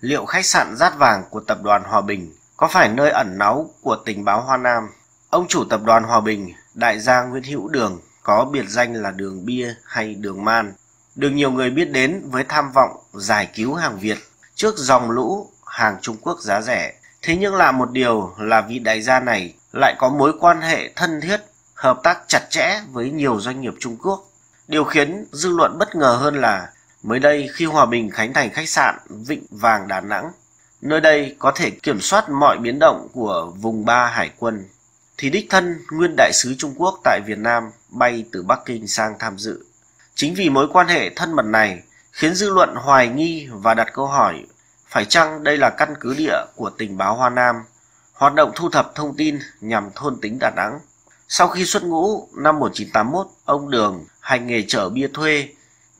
liệu khách sạn Rát Vàng của Tập đoàn Hòa Bình có phải nơi ẩn náu của tình báo Hoa Nam? Ông chủ Tập đoàn Hòa Bình, đại gia Nguyễn Hữu Đường, có biệt danh là Đường Bia hay Đường Man, được nhiều người biết đến với tham vọng giải cứu hàng Việt trước dòng lũ hàng Trung Quốc giá rẻ. Thế nhưng là một điều là vị đại gia này lại có mối quan hệ thân thiết, hợp tác chặt chẽ với nhiều doanh nghiệp Trung Quốc. Điều khiến dư luận bất ngờ hơn là Mới đây khi Hòa Bình khánh thành khách sạn Vịnh Vàng Đà Nẵng, nơi đây có thể kiểm soát mọi biến động của vùng 3 hải quân, thì đích thân nguyên đại sứ Trung Quốc tại Việt Nam bay từ Bắc Kinh sang tham dự. Chính vì mối quan hệ thân mật này khiến dư luận hoài nghi và đặt câu hỏi phải chăng đây là căn cứ địa của tình báo Hoa Nam, hoạt động thu thập thông tin nhằm thôn tính Đà Nẵng. Sau khi xuất ngũ năm 1981, ông Đường hành nghề chở bia thuê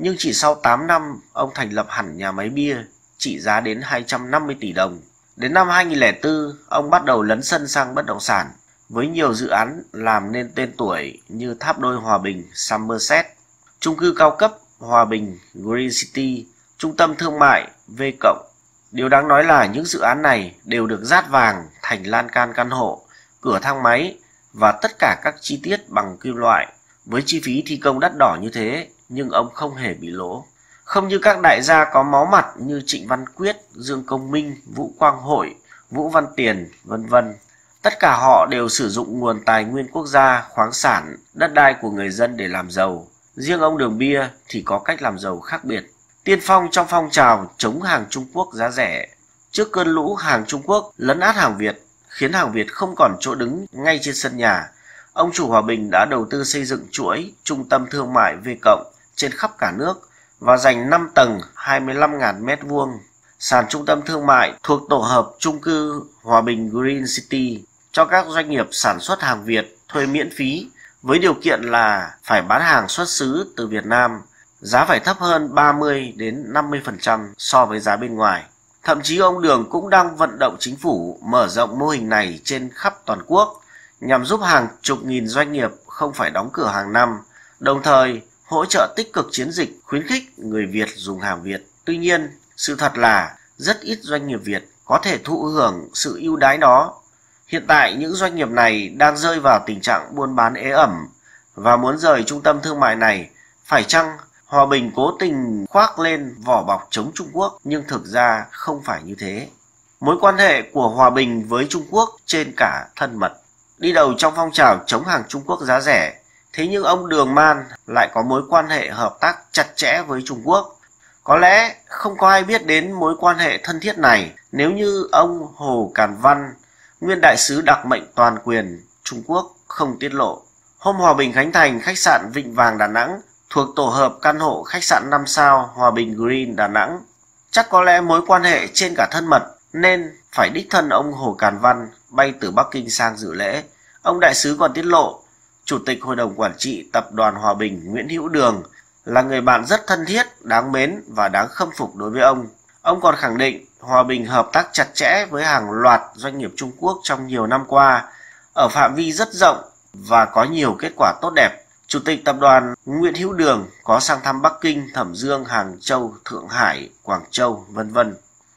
nhưng chỉ sau 8 năm, ông thành lập hẳn nhà máy bia trị giá đến 250 tỷ đồng. Đến năm 2004, ông bắt đầu lấn sân sang bất động sản với nhiều dự án làm nên tên tuổi như Tháp Đôi Hòa Bình, Somerset, chung cư cao cấp Hòa Bình, Green City, trung tâm thương mại V cộng. Điều đáng nói là những dự án này đều được dát vàng thành lan can căn hộ, cửa thang máy và tất cả các chi tiết bằng kim loại. Với chi phí thi công đắt đỏ như thế, nhưng ông không hề bị lỗ. Không như các đại gia có máu mặt như Trịnh Văn Quyết, Dương Công Minh, Vũ Quang Hội, Vũ Văn Tiền, vân vân. Tất cả họ đều sử dụng nguồn tài nguyên quốc gia, khoáng sản, đất đai của người dân để làm giàu. Riêng ông Đường Bia thì có cách làm giàu khác biệt. Tiên phong trong phong trào chống hàng Trung Quốc giá rẻ. Trước cơn lũ hàng Trung Quốc lấn át hàng Việt, khiến hàng Việt không còn chỗ đứng ngay trên sân nhà, ông chủ Hòa Bình đã đầu tư xây dựng chuỗi trung tâm thương mại V cộng trên khắp cả nước và dành 5 tầng 25.000 m2. Sàn trung tâm thương mại thuộc tổ hợp chung cư Hòa Bình Green City cho các doanh nghiệp sản xuất hàng Việt thuê miễn phí với điều kiện là phải bán hàng xuất xứ từ Việt Nam, giá phải thấp hơn 30 đến 50% so với giá bên ngoài. Thậm chí ông Đường cũng đang vận động chính phủ mở rộng mô hình này trên khắp toàn quốc nhằm giúp hàng chục nghìn doanh nghiệp không phải đóng cửa hàng năm, đồng thời hỗ trợ tích cực chiến dịch, khuyến khích người Việt dùng hàng Việt. Tuy nhiên, sự thật là rất ít doanh nghiệp Việt có thể thụ hưởng sự ưu đãi đó. Hiện tại những doanh nghiệp này đang rơi vào tình trạng buôn bán ế ẩm và muốn rời trung tâm thương mại này, phải chăng Hòa Bình cố tình khoác lên vỏ bọc chống Trung Quốc nhưng thực ra không phải như thế. Mối quan hệ của Hòa Bình với Trung Quốc trên cả thân mật. Đi đầu trong phong trào chống hàng Trung Quốc giá rẻ, Thế nhưng ông Đường Man lại có mối quan hệ hợp tác chặt chẽ với Trung Quốc. Có lẽ không có ai biết đến mối quan hệ thân thiết này nếu như ông Hồ Càn Văn, nguyên đại sứ đặc mệnh toàn quyền Trung Quốc không tiết lộ. Hôm Hòa Bình Khánh Thành, khách sạn Vịnh Vàng Đà Nẵng thuộc tổ hợp căn hộ khách sạn 5 sao Hòa Bình Green Đà Nẵng. Chắc có lẽ mối quan hệ trên cả thân mật nên phải đích thân ông Hồ Càn Văn bay từ Bắc Kinh sang dự lễ. Ông đại sứ còn tiết lộ Chủ tịch Hội đồng Quản trị Tập đoàn Hòa Bình Nguyễn Hữu Đường là người bạn rất thân thiết, đáng mến và đáng khâm phục đối với ông. Ông còn khẳng định Hòa Bình hợp tác chặt chẽ với hàng loạt doanh nghiệp Trung Quốc trong nhiều năm qua ở phạm vi rất rộng và có nhiều kết quả tốt đẹp. Chủ tịch tập đoàn Nguyễn Hữu Đường có sang thăm Bắc Kinh, Thẩm Dương, Hàng Châu, Thượng Hải, Quảng Châu, vân vân.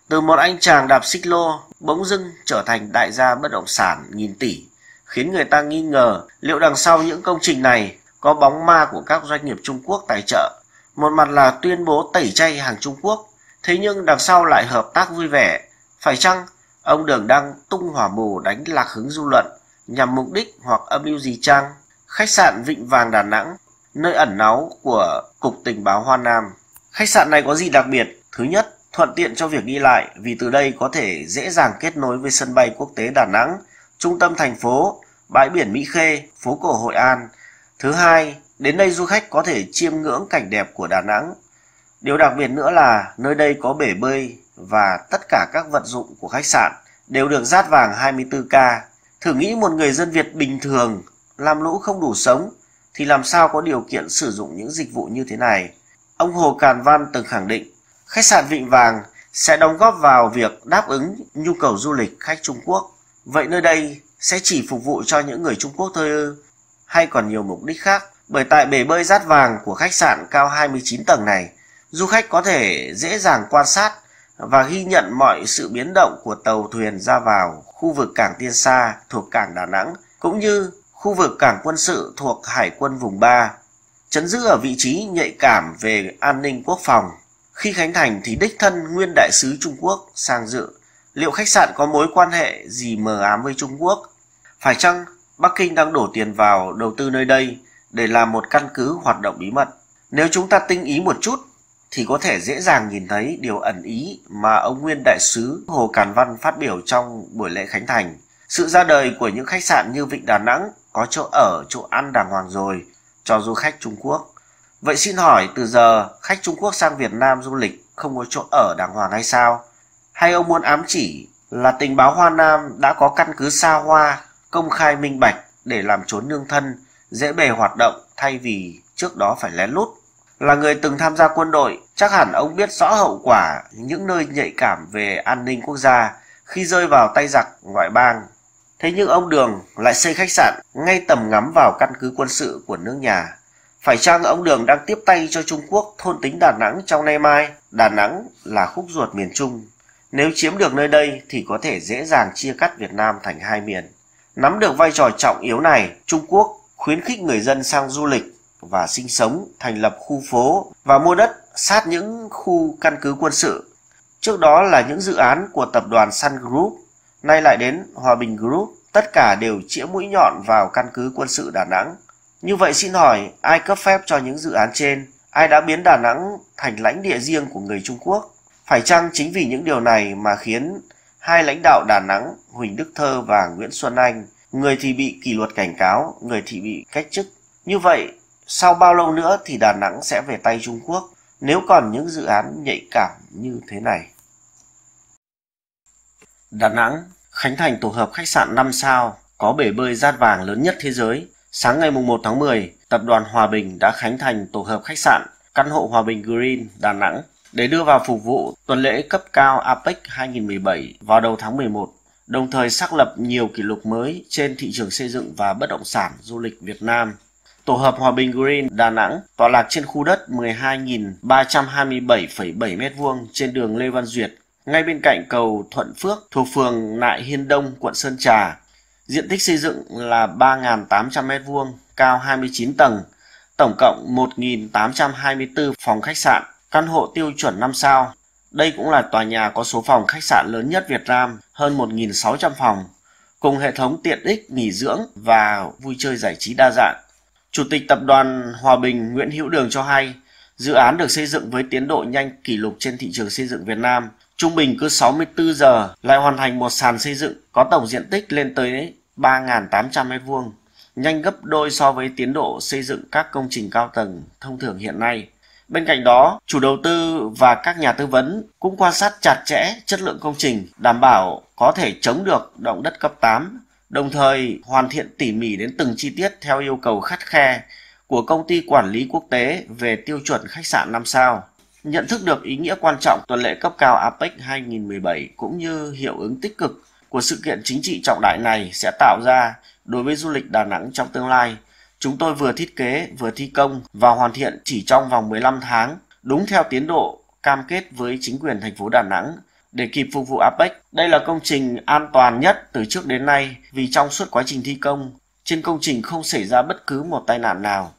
Từ một anh chàng đạp xích lô bỗng dưng trở thành đại gia bất động sản nghìn tỷ khiến người ta nghi ngờ liệu đằng sau những công trình này có bóng ma của các doanh nghiệp Trung Quốc tài trợ. Một mặt là tuyên bố tẩy chay hàng Trung Quốc, thế nhưng đằng sau lại hợp tác vui vẻ. Phải chăng ông Đường đang tung hỏa mù đánh lạc hứng dư luận nhằm mục đích hoặc âm mưu gì chăng? Khách sạn Vịnh Vàng Đà Nẵng, nơi ẩn náu của Cục Tình báo Hoa Nam. Khách sạn này có gì đặc biệt? Thứ nhất, thuận tiện cho việc đi lại vì từ đây có thể dễ dàng kết nối với sân bay quốc tế Đà Nẵng, trung tâm thành phố bãi biển Mỹ Khê, phố cổ Hội An. Thứ hai, đến đây du khách có thể chiêm ngưỡng cảnh đẹp của Đà Nẵng. Điều đặc biệt nữa là nơi đây có bể bơi và tất cả các vật dụng của khách sạn đều được rát vàng 24K. Thử nghĩ một người dân Việt bình thường làm lũ không đủ sống thì làm sao có điều kiện sử dụng những dịch vụ như thế này. Ông Hồ Càn Văn từng khẳng định khách sạn Vịnh Vàng sẽ đóng góp vào việc đáp ứng nhu cầu du lịch khách Trung Quốc. Vậy nơi đây sẽ chỉ phục vụ cho những người Trung Quốc thôi ư? Hay còn nhiều mục đích khác? Bởi tại bể bơi rát vàng của khách sạn cao 29 tầng này, du khách có thể dễ dàng quan sát và ghi nhận mọi sự biến động của tàu thuyền ra vào khu vực cảng Tiên Sa thuộc cảng Đà Nẵng, cũng như khu vực cảng quân sự thuộc Hải quân vùng 3, chấn giữ ở vị trí nhạy cảm về an ninh quốc phòng. Khi khánh thành thì đích thân nguyên đại sứ Trung Quốc sang dự. Liệu khách sạn có mối quan hệ gì mờ ám với Trung Quốc phải chăng Bắc Kinh đang đổ tiền vào đầu tư nơi đây để làm một căn cứ hoạt động bí mật? Nếu chúng ta tinh ý một chút thì có thể dễ dàng nhìn thấy điều ẩn ý mà ông nguyên đại sứ Hồ Càn Văn phát biểu trong buổi lễ khánh thành. Sự ra đời của những khách sạn như Vịnh Đà Nẵng có chỗ ở, chỗ ăn đàng hoàng rồi cho du khách Trung Quốc. Vậy xin hỏi từ giờ khách Trung Quốc sang Việt Nam du lịch không có chỗ ở đàng hoàng hay sao? Hay ông muốn ám chỉ là tình báo Hoa Nam đã có căn cứ xa hoa công khai minh bạch để làm trốn nương thân, dễ bề hoạt động thay vì trước đó phải lén lút. Là người từng tham gia quân đội, chắc hẳn ông biết rõ hậu quả những nơi nhạy cảm về an ninh quốc gia khi rơi vào tay giặc ngoại bang. Thế nhưng ông Đường lại xây khách sạn ngay tầm ngắm vào căn cứ quân sự của nước nhà. Phải chăng ông Đường đang tiếp tay cho Trung Quốc thôn tính Đà Nẵng trong nay mai? Đà Nẵng là khúc ruột miền Trung. Nếu chiếm được nơi đây thì có thể dễ dàng chia cắt Việt Nam thành hai miền. Nắm được vai trò trọng yếu này, Trung Quốc khuyến khích người dân sang du lịch và sinh sống, thành lập khu phố và mua đất sát những khu căn cứ quân sự. Trước đó là những dự án của tập đoàn Sun Group, nay lại đến Hòa Bình Group, tất cả đều chĩa mũi nhọn vào căn cứ quân sự Đà Nẵng. Như vậy xin hỏi, ai cấp phép cho những dự án trên? Ai đã biến Đà Nẵng thành lãnh địa riêng của người Trung Quốc? Phải chăng chính vì những điều này mà khiến hai lãnh đạo Đà Nẵng Huỳnh Đức Thơ và Nguyễn Xuân Anh, người thì bị kỷ luật cảnh cáo, người thì bị cách chức. Như vậy, sau bao lâu nữa thì Đà Nẵng sẽ về tay Trung Quốc nếu còn những dự án nhạy cảm như thế này. Đà Nẵng, khánh thành tổ hợp khách sạn 5 sao có bể bơi rát vàng lớn nhất thế giới. Sáng ngày 1 tháng 10, tập đoàn Hòa Bình đã khánh thành tổ hợp khách sạn căn hộ Hòa Bình Green Đà Nẵng để đưa vào phục vụ tuần lễ cấp cao APEC 2017 vào đầu tháng 11, đồng thời xác lập nhiều kỷ lục mới trên thị trường xây dựng và bất động sản du lịch Việt Nam. Tổ hợp Hòa Bình Green Đà Nẵng tọa lạc trên khu đất 12.327,7 m2 trên đường Lê Văn Duyệt, ngay bên cạnh cầu Thuận Phước thuộc phường Nại Hiên Đông, quận Sơn Trà. Diện tích xây dựng là 3.800 m2, cao 29 tầng, tổng cộng 1.824 phòng khách sạn, Căn hộ tiêu chuẩn 5 sao. Đây cũng là tòa nhà có số phòng khách sạn lớn nhất Việt Nam, hơn 1.600 phòng, cùng hệ thống tiện ích nghỉ dưỡng và vui chơi giải trí đa dạng. Chủ tịch Tập đoàn Hòa Bình Nguyễn Hữu Đường cho hay, dự án được xây dựng với tiến độ nhanh kỷ lục trên thị trường xây dựng Việt Nam. Trung bình cứ 64 giờ lại hoàn thành một sàn xây dựng có tổng diện tích lên tới 3.800 m2, nhanh gấp đôi so với tiến độ xây dựng các công trình cao tầng thông thường hiện nay. Bên cạnh đó, chủ đầu tư và các nhà tư vấn cũng quan sát chặt chẽ chất lượng công trình, đảm bảo có thể chống được động đất cấp 8, đồng thời hoàn thiện tỉ mỉ đến từng chi tiết theo yêu cầu khắt khe của công ty quản lý quốc tế về tiêu chuẩn khách sạn 5 sao. Nhận thức được ý nghĩa quan trọng tuần lễ cấp cao APEC 2017 cũng như hiệu ứng tích cực của sự kiện chính trị trọng đại này sẽ tạo ra đối với du lịch Đà Nẵng trong tương lai, Chúng tôi vừa thiết kế, vừa thi công và hoàn thiện chỉ trong vòng 15 tháng, đúng theo tiến độ cam kết với chính quyền thành phố Đà Nẵng để kịp phục vụ APEC. Đây là công trình an toàn nhất từ trước đến nay vì trong suốt quá trình thi công, trên công trình không xảy ra bất cứ một tai nạn nào.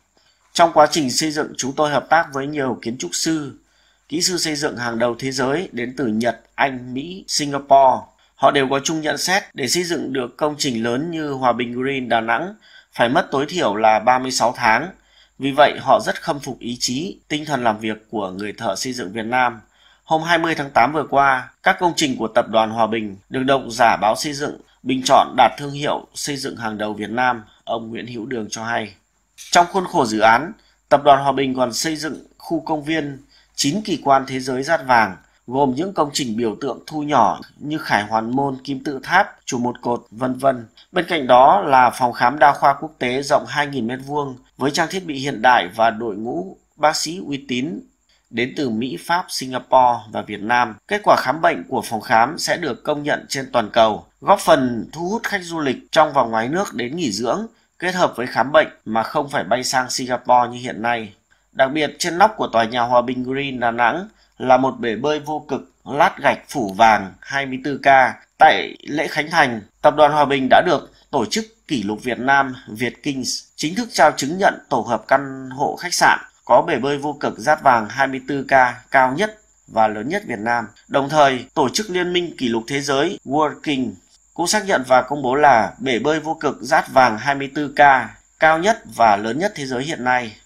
Trong quá trình xây dựng, chúng tôi hợp tác với nhiều kiến trúc sư, kỹ sư xây dựng hàng đầu thế giới đến từ Nhật, Anh, Mỹ, Singapore. Họ đều có chung nhận xét để xây dựng được công trình lớn như Hòa Bình Green Đà Nẵng phải mất tối thiểu là 36 tháng. Vì vậy, họ rất khâm phục ý chí, tinh thần làm việc của người thợ xây dựng Việt Nam. Hôm 20 tháng 8 vừa qua, các công trình của Tập đoàn Hòa Bình được độc giả báo xây dựng bình chọn đạt thương hiệu xây dựng hàng đầu Việt Nam, ông Nguyễn Hữu Đường cho hay. Trong khuôn khổ dự án, Tập đoàn Hòa Bình còn xây dựng khu công viên 9 kỳ quan thế giới rát vàng, gồm những công trình biểu tượng thu nhỏ như Khải Hoàn Môn, Kim Tự Tháp, Chùa Một Cột, vân vân Bên cạnh đó là phòng khám đa khoa quốc tế rộng 2.000m2 với trang thiết bị hiện đại và đội ngũ bác sĩ uy tín đến từ Mỹ, Pháp, Singapore và Việt Nam. Kết quả khám bệnh của phòng khám sẽ được công nhận trên toàn cầu, góp phần thu hút khách du lịch trong và ngoài nước đến nghỉ dưỡng kết hợp với khám bệnh mà không phải bay sang Singapore như hiện nay. Đặc biệt trên nóc của tòa nhà Hòa Bình Green Đà Nẵng là một bể bơi vô cực lát gạch phủ vàng 24K. Tại lễ khánh thành, Tập đoàn Hòa Bình đã được tổ chức kỷ lục Việt Nam Việt Kings chính thức trao chứng nhận tổ hợp căn hộ khách sạn có bể bơi vô cực rát vàng 24K cao nhất và lớn nhất Việt Nam. Đồng thời, tổ chức Liên minh kỷ lục thế giới World King cũng xác nhận và công bố là bể bơi vô cực rát vàng 24K cao nhất và lớn nhất thế giới hiện nay